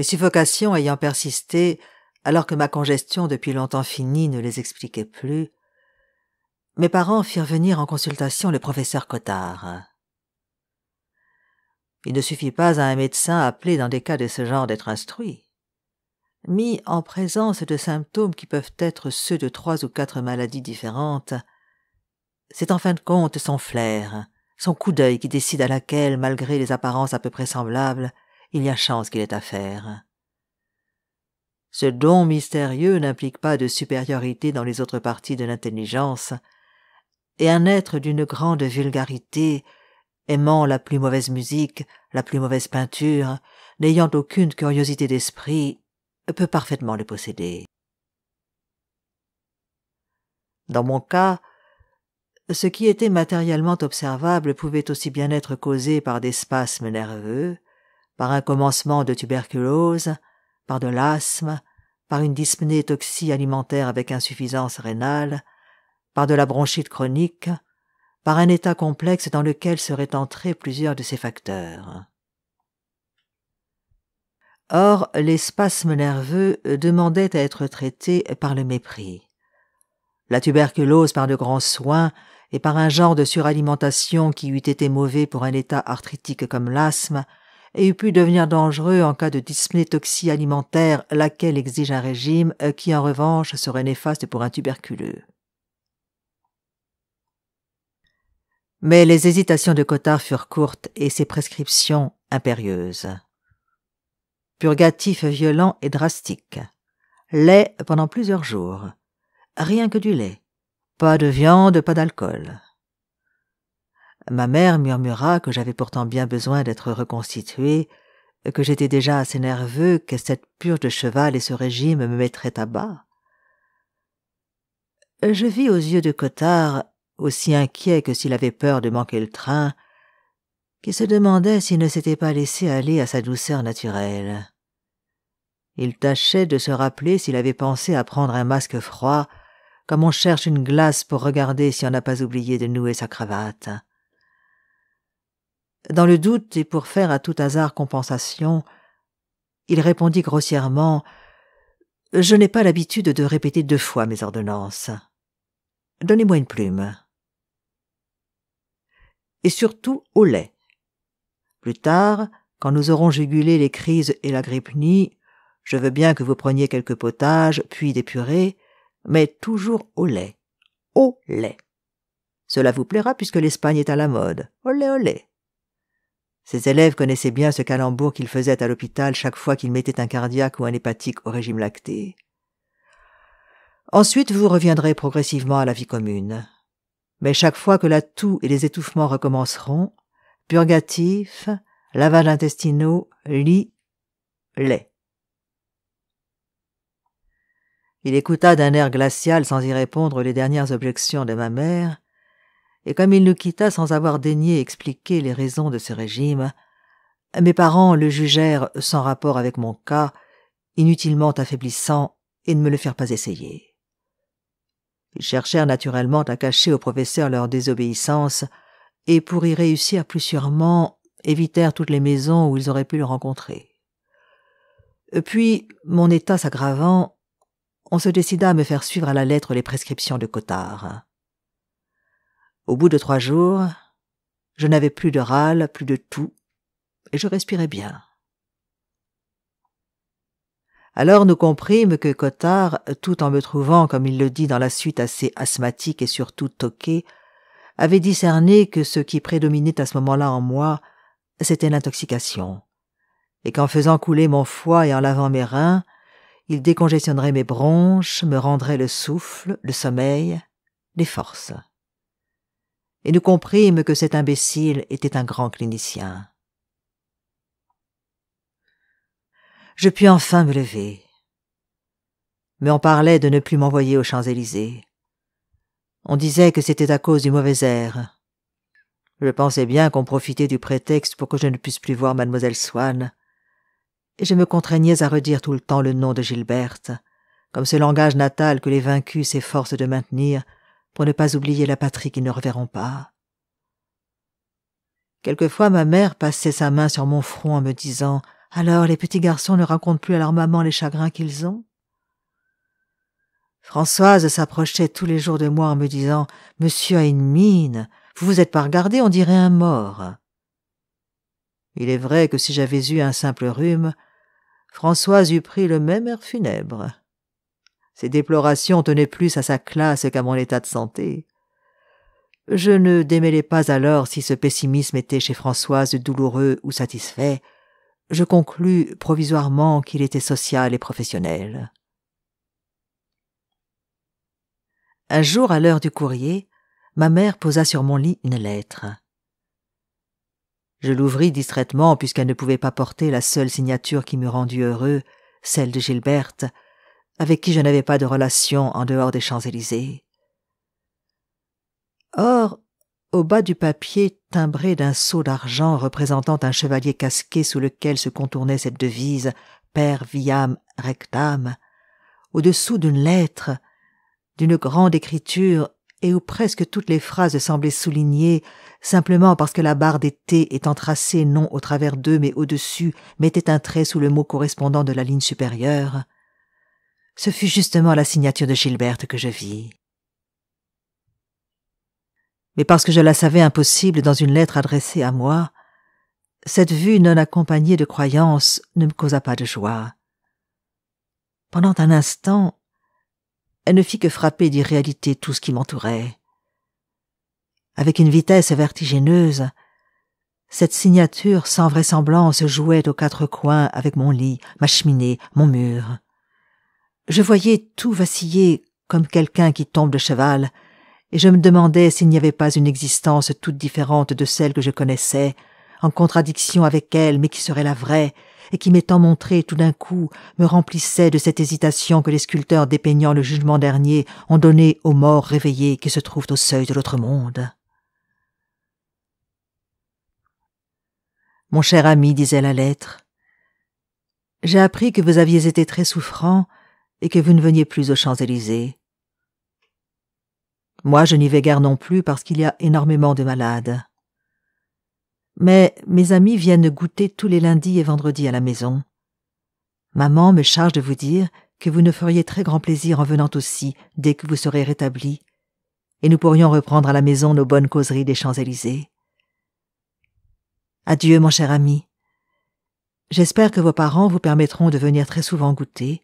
Mes suffocations ayant persisté, alors que ma congestion depuis longtemps finie ne les expliquait plus, mes parents firent venir en consultation le professeur Cottard. Il ne suffit pas à un médecin appelé dans des cas de ce genre d'être instruit. Mis en présence de symptômes qui peuvent être ceux de trois ou quatre maladies différentes, c'est en fin de compte son flair, son coup d'œil qui décide à laquelle, malgré les apparences à peu près semblables, il y a chance qu'il ait à faire. Ce don mystérieux n'implique pas de supériorité dans les autres parties de l'intelligence, et un être d'une grande vulgarité, aimant la plus mauvaise musique, la plus mauvaise peinture, n'ayant aucune curiosité d'esprit, peut parfaitement le posséder. Dans mon cas, ce qui était matériellement observable pouvait aussi bien être causé par des spasmes nerveux, par un commencement de tuberculose, par de l'asthme, par une dyspnée toxie alimentaire avec insuffisance rénale, par de la bronchite chronique, par un état complexe dans lequel seraient entrés plusieurs de ces facteurs. Or, les spasmes nerveux demandaient à être traités par le mépris. La tuberculose par de grands soins et par un genre de suralimentation qui eût été mauvais pour un état arthritique comme l'asthme et pu devenir dangereux en cas de dyspnétoxie alimentaire, laquelle exige un régime euh, qui en revanche serait néfaste pour un tuberculeux. Mais les hésitations de Cotard furent courtes et ses prescriptions impérieuses. Purgatif violent et drastique. Lait pendant plusieurs jours. Rien que du lait. Pas de viande, pas d'alcool ma mère murmura que j'avais pourtant bien besoin d'être reconstitué, que j'étais déjà assez nerveux, que cette purge de cheval et ce régime me mettraient à bas. Je vis aux yeux de Cottard, aussi inquiet que s'il avait peur de manquer le train, qui se demandait s'il ne s'était pas laissé aller à sa douceur naturelle. Il tâchait de se rappeler s'il avait pensé à prendre un masque froid, comme on cherche une glace pour regarder si on n'a pas oublié de nouer sa cravate. Dans le doute et pour faire à tout hasard compensation, il répondit grossièrement Je n'ai pas l'habitude de répéter deux fois mes ordonnances. Donnez-moi une plume. Et surtout au lait. Plus tard, quand nous aurons jugulé les crises et la grippe grippe-nie, je veux bien que vous preniez quelques potages, puis des purées, mais toujours au lait. Au lait. Cela vous plaira puisque l'Espagne est à la mode. au lait. » Ses élèves connaissaient bien ce calembour qu'il faisait à l'hôpital chaque fois qu'il mettait un cardiaque ou un hépatique au régime lacté. Ensuite, vous reviendrez progressivement à la vie commune. Mais chaque fois que la toux et les étouffements recommenceront, purgatif, lavage intestinaux, lit, lait. Il écouta d'un air glacial sans y répondre les dernières objections de ma mère, et comme il nous quitta sans avoir daigné expliquer les raisons de ce régime, mes parents le jugèrent sans rapport avec mon cas, inutilement affaiblissant, et ne me le firent pas essayer. Ils cherchèrent naturellement à cacher au professeur leur désobéissance, et pour y réussir plus sûrement, évitèrent toutes les maisons où ils auraient pu le rencontrer. Puis, mon état s'aggravant, on se décida à me faire suivre à la lettre les prescriptions de Cotard. Au bout de trois jours, je n'avais plus de râle, plus de tout, et je respirais bien. Alors nous comprîmes que Cottard, tout en me trouvant, comme il le dit dans la suite, assez asthmatique et surtout toqué, avait discerné que ce qui prédominait à ce moment-là en moi, c'était l'intoxication, et qu'en faisant couler mon foie et en lavant mes reins, il décongestionnerait mes bronches, me rendrait le souffle, le sommeil, les forces et nous comprîmes que cet imbécile était un grand clinicien. Je pus enfin me lever. Mais on parlait de ne plus m'envoyer aux Champs-Élysées. On disait que c'était à cause du mauvais air. Je pensais bien qu'on profitait du prétexte pour que je ne puisse plus voir mademoiselle Swann. Et je me contraignais à redire tout le temps le nom de Gilberte, comme ce langage natal que les vaincus s'efforcent de maintenir pour ne pas oublier la patrie qu'ils ne reverront pas. Quelquefois ma mère passait sa main sur mon front en me disant Alors les petits garçons ne racontent plus à leur maman les chagrins qu'ils ont Françoise s'approchait tous les jours de moi en me disant Monsieur a une mine, vous vous êtes pas regardé, on dirait un mort. Il est vrai que si j'avais eu un simple rhume, Françoise eût pris le même air funèbre. Ses déplorations tenaient plus à sa classe qu'à mon état de santé. Je ne démêlais pas alors si ce pessimisme était chez Françoise douloureux ou satisfait. Je conclus provisoirement qu'il était social et professionnel. Un jour, à l'heure du courrier, ma mère posa sur mon lit une lettre. Je l'ouvris distraitement puisqu'elle ne pouvait pas porter la seule signature qui m'eût rendu heureux, celle de Gilberte, avec qui je n'avais pas de relation en dehors des Champs-Élysées. Or, au bas du papier timbré d'un sceau d'argent représentant un chevalier casqué sous lequel se contournait cette devise Per viam rectam, au-dessous d'une lettre, d'une grande écriture et où presque toutes les phrases semblaient soulignées simplement parce que la barre des T étant tracée non au travers d'eux mais au-dessus mettait un trait sous le mot correspondant de la ligne supérieure, ce fut justement la signature de Gilberte que je vis. Mais parce que je la savais impossible dans une lettre adressée à moi, cette vue non accompagnée de croyance ne me causa pas de joie. Pendant un instant, elle ne fit que frapper d'irréalité tout ce qui m'entourait. Avec une vitesse vertigineuse, cette signature sans vraisemblance jouait aux quatre coins avec mon lit, ma cheminée, mon mur. Je voyais tout vaciller comme quelqu'un qui tombe de cheval, et je me demandais s'il n'y avait pas une existence toute différente de celle que je connaissais, en contradiction avec elle, mais qui serait la vraie, et qui m'étant montrée tout d'un coup me remplissait de cette hésitation que les sculpteurs dépeignant le jugement dernier ont donnée aux morts réveillés qui se trouvent au seuil de l'autre monde. Mon cher ami, disait la lettre, j'ai appris que vous aviez été très souffrant et que vous ne veniez plus aux Champs-Élysées. Moi, je n'y vais guère non plus parce qu'il y a énormément de malades. Mais mes amis viennent goûter tous les lundis et vendredis à la maison. Maman me charge de vous dire que vous ne feriez très grand plaisir en venant aussi dès que vous serez rétabli, et nous pourrions reprendre à la maison nos bonnes causeries des Champs-Élysées. Adieu, mon cher ami. J'espère que vos parents vous permettront de venir très souvent goûter,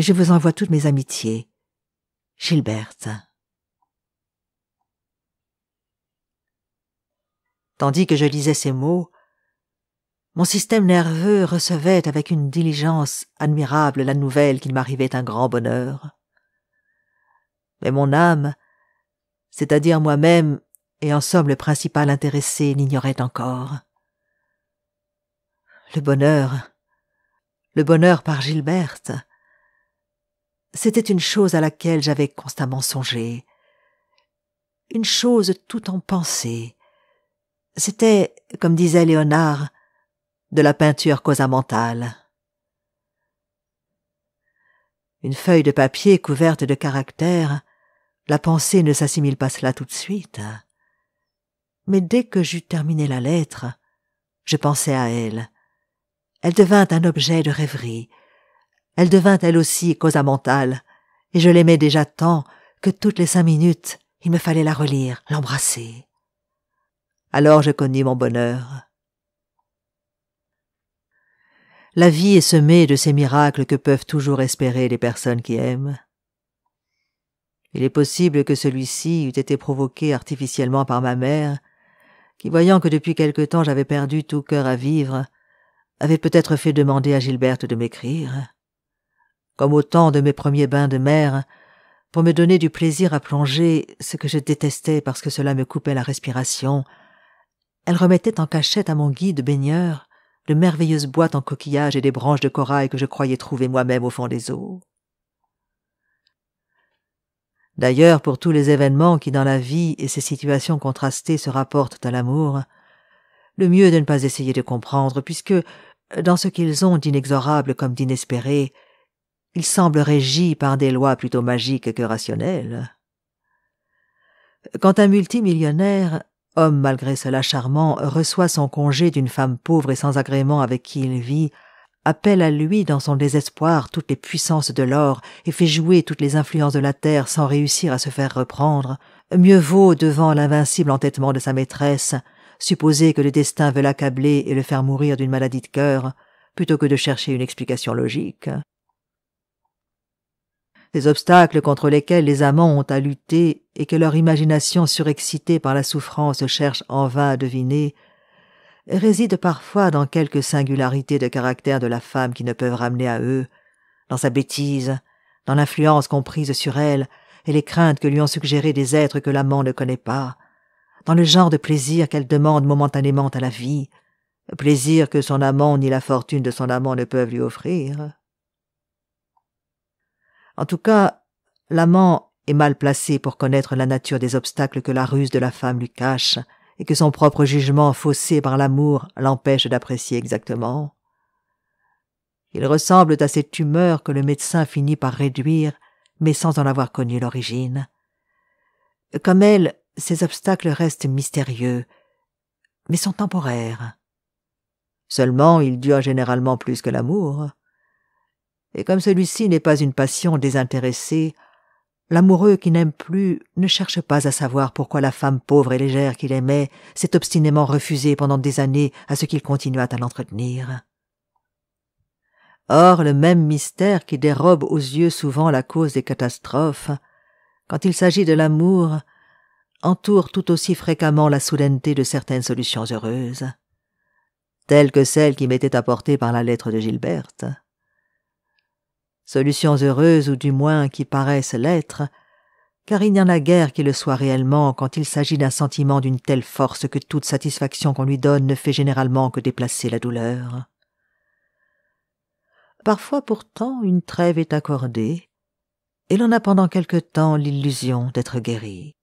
et je vous envoie toutes mes amitiés. Gilberte. Tandis que je lisais ces mots, mon système nerveux recevait avec une diligence admirable la nouvelle qu'il m'arrivait un grand bonheur. Mais mon âme, c'est-à-dire moi-même, et en somme le principal intéressé, n'ignorait encore. Le bonheur, le bonheur par Gilberte, c'était une chose à laquelle j'avais constamment songé. Une chose tout en pensée. C'était, comme disait Léonard, de la peinture causamentale. Une feuille de papier couverte de caractères, la pensée ne s'assimile pas cela tout de suite. Mais dès que j'eus terminé la lettre, je pensais à elle. Elle devint un objet de rêverie, elle devint elle aussi causa mentale, et je l'aimais déjà tant que toutes les cinq minutes il me fallait la relire, l'embrasser. Alors je connus mon bonheur. La vie est semée de ces miracles que peuvent toujours espérer les personnes qui aiment. Il est possible que celui-ci eût été provoqué artificiellement par ma mère, qui, voyant que depuis quelque temps j'avais perdu tout cœur à vivre, avait peut-être fait demander à Gilberte de m'écrire comme au temps de mes premiers bains de mer, pour me donner du plaisir à plonger, ce que je détestais parce que cela me coupait la respiration, elle remettait en cachette à mon guide baigneur de merveilleuses boîtes en coquillages et des branches de corail que je croyais trouver moi-même au fond des eaux. D'ailleurs, pour tous les événements qui dans la vie et ces situations contrastées se rapportent à l'amour, le mieux est de ne pas essayer de comprendre, puisque, dans ce qu'ils ont d'inexorable comme d'inespéré, il semble régi par des lois plutôt magiques que rationnelles. Quand un multimillionnaire, homme malgré cela charmant, reçoit son congé d'une femme pauvre et sans agrément avec qui il vit, appelle à lui dans son désespoir toutes les puissances de l'or et fait jouer toutes les influences de la terre sans réussir à se faire reprendre, mieux vaut devant l'invincible entêtement de sa maîtresse, supposer que le destin veut l'accabler et le faire mourir d'une maladie de cœur, plutôt que de chercher une explication logique les obstacles contre lesquels les amants ont à lutter et que leur imagination surexcitée par la souffrance cherche en vain à deviner, résident parfois dans quelques singularités de caractère de la femme qui ne peuvent ramener à eux, dans sa bêtise, dans l'influence prise sur elle et les craintes que lui ont suggérées des êtres que l'amant ne connaît pas, dans le genre de plaisir qu'elle demande momentanément à la vie, plaisir que son amant ni la fortune de son amant ne peuvent lui offrir. En tout cas, l'amant est mal placé pour connaître la nature des obstacles que la ruse de la femme lui cache et que son propre jugement faussé par l'amour l'empêche d'apprécier exactement. Ils ressemblent à ces tumeurs que le médecin finit par réduire, mais sans en avoir connu l'origine. Comme elle, ces obstacles restent mystérieux, mais sont temporaires. Seulement, ils durent généralement plus que l'amour et comme celui-ci n'est pas une passion désintéressée, l'amoureux qui n'aime plus ne cherche pas à savoir pourquoi la femme pauvre et légère qu'il aimait s'est obstinément refusée pendant des années à ce qu'il continuât à l'entretenir. Or, le même mystère qui dérobe aux yeux souvent la cause des catastrophes, quand il s'agit de l'amour, entoure tout aussi fréquemment la soudaineté de certaines solutions heureuses, telles que celle qui m'était apportée par la lettre de Gilberte solutions heureuses ou du moins qui paraissent l'être, car il n'y en a guère qui le soit réellement quand il s'agit d'un sentiment d'une telle force que toute satisfaction qu'on lui donne ne fait généralement que déplacer la douleur. Parfois pourtant une trêve est accordée, et l'on a pendant quelque temps l'illusion d'être guéri.